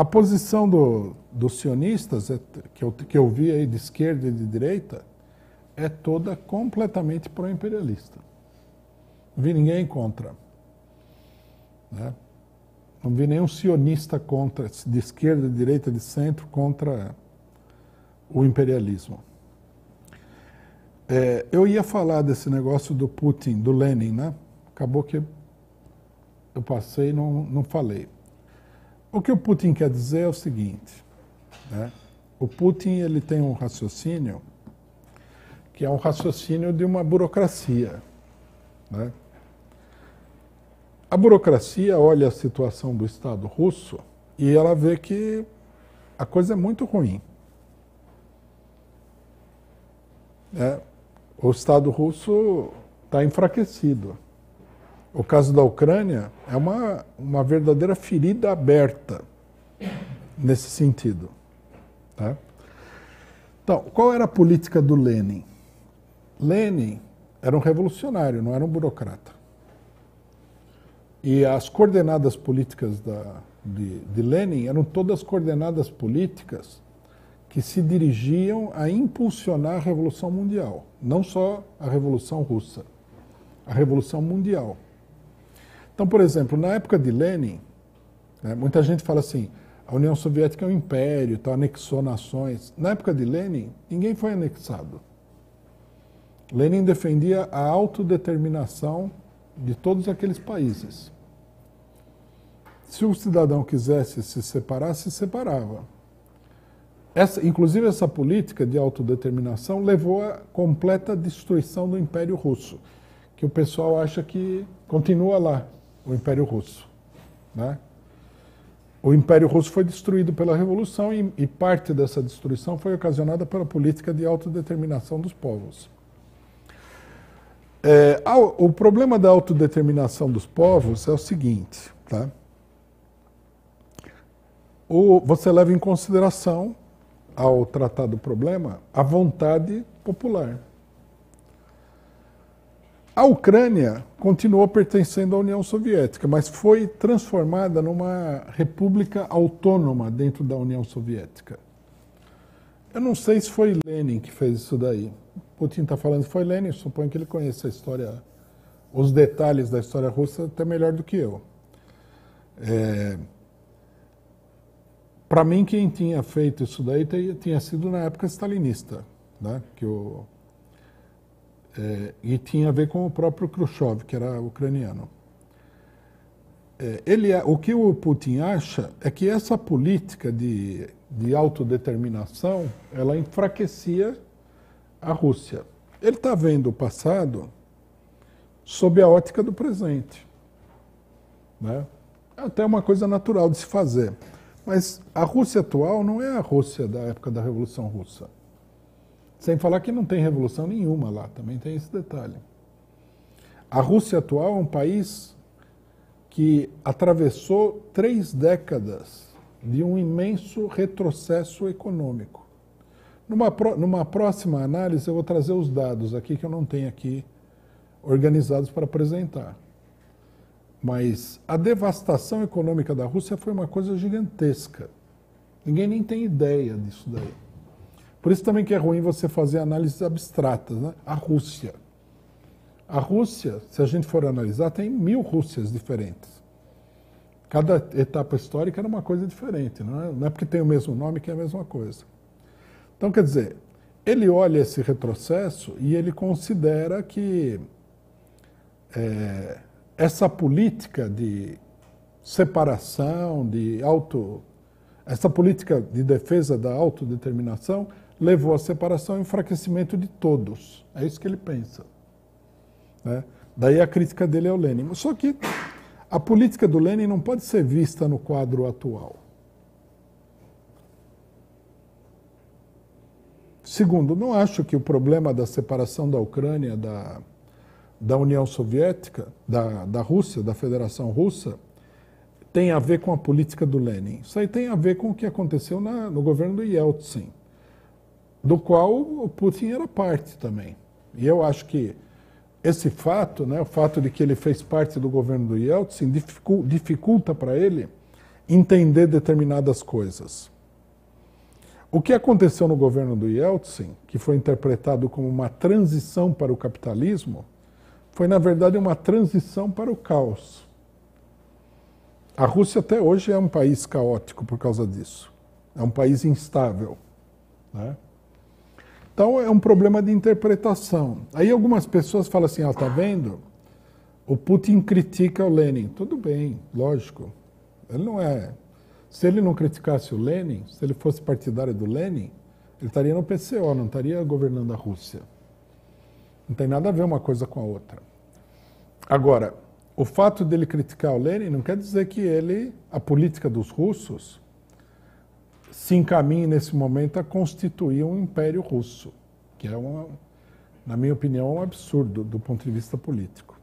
A posição do, dos sionistas, é que eu, que eu vi aí de esquerda e de direita, é toda completamente pró-imperialista. Não vi ninguém contra. Né? Não vi nenhum sionista contra, de esquerda, de direita, de centro, contra o imperialismo. É, eu ia falar desse negócio do Putin, do Lenin, né? Acabou que eu passei e não, não falei. O que o Putin quer dizer é o seguinte: né? o Putin ele tem um raciocínio que é um raciocínio de uma burocracia. Né? A burocracia olha a situação do Estado russo e ela vê que a coisa é muito ruim. Né? o Estado russo está enfraquecido. O caso da Ucrânia é uma, uma verdadeira ferida aberta nesse sentido. Tá? Então, qual era a política do Lenin? Lenin era um revolucionário, não era um burocrata. E as coordenadas políticas da, de, de Lenin eram todas coordenadas políticas que se dirigiam a impulsionar a Revolução Mundial, não só a Revolução Russa, a Revolução Mundial. Então, por exemplo, na época de Lenin, né, muita gente fala assim, a União Soviética é um império, tá, anexou nações. Na época de Lenin, ninguém foi anexado. Lenin defendia a autodeterminação de todos aqueles países. Se o cidadão quisesse se separar, se separava. Essa, inclusive, essa política de autodeterminação levou à completa destruição do Império Russo, que o pessoal acha que continua lá, o Império Russo. Né? O Império Russo foi destruído pela Revolução e, e, parte dessa destruição foi ocasionada pela política de autodeterminação dos povos. É, o problema da autodeterminação dos povos é o seguinte: tá? o, você leva em consideração, ao tratar do problema, a vontade popular. A Ucrânia continuou pertencendo à União Soviética, mas foi transformada numa república autônoma dentro da União Soviética. Eu não sei se foi Lenin que fez isso daí. Putin está falando que foi Lenin, suponho que ele conheça a história, os detalhes da história russa até melhor do que eu. É... Para mim, quem tinha feito isso daí tinha sido na época stalinista, né? que o é, e tinha a ver com o próprio Khrushchev, que era ucraniano. É, ele, é, o que o Putin acha é que essa política de, de autodeterminação ela enfraquecia a Rússia. Ele está vendo o passado sob a ótica do presente. Né? É até uma coisa natural de se fazer. Mas a Rússia atual não é a Rússia da época da Revolução Russa. Sem falar que não tem revolução nenhuma lá, também tem esse detalhe. A Rússia atual é um país que atravessou três décadas de um imenso retrocesso econômico. Numa, pro, numa próxima análise, eu vou trazer os dados aqui que eu não tenho aqui organizados para apresentar. Mas a devastação econômica da Rússia foi uma coisa gigantesca. Ninguém nem tem ideia disso daí. Por isso também que é ruim você fazer análises abstratas. Né? A Rússia. A Rússia, se a gente for analisar, tem mil Rússias diferentes. Cada etapa histórica era uma coisa diferente, não é, não é porque tem o mesmo nome que é a mesma coisa. Então, quer dizer, ele olha esse retrocesso e ele considera que é, essa política de separação, de auto essa política de defesa da autodeterminação levou à separação e enfraquecimento de todos. É isso que ele pensa. Né? Daí a crítica dele ao Lenin. Só que a política do Lenin não pode ser vista no quadro atual. Segundo, não acho que o problema da separação da Ucrânia da, da União Soviética, da, da Rússia, da Federação Russa, tem a ver com a política do Lenin. Isso aí tem a ver com o que aconteceu na, no governo do Yeltsin, do qual o Putin era parte também. E eu acho que esse fato, né, o fato de que ele fez parte do governo do Yeltsin, dificulta para ele entender determinadas coisas. O que aconteceu no governo do Yeltsin, que foi interpretado como uma transição para o capitalismo, foi na verdade uma transição para o caos. A Rússia até hoje é um país caótico por causa disso. É um país instável. Né? Então é um problema de interpretação. Aí algumas pessoas falam assim: ah, tá vendo? O Putin critica o Lenin. Tudo bem, lógico. Ele não é. Se ele não criticasse o Lenin, se ele fosse partidário do Lenin, ele estaria no PCO, não estaria governando a Rússia. Não tem nada a ver uma coisa com a outra. Agora, o fato dele criticar o Lenin não quer dizer que ele, a política dos russos, se encaminhe nesse momento a constituir um império russo, que é, uma, na minha opinião, um absurdo do ponto de vista político.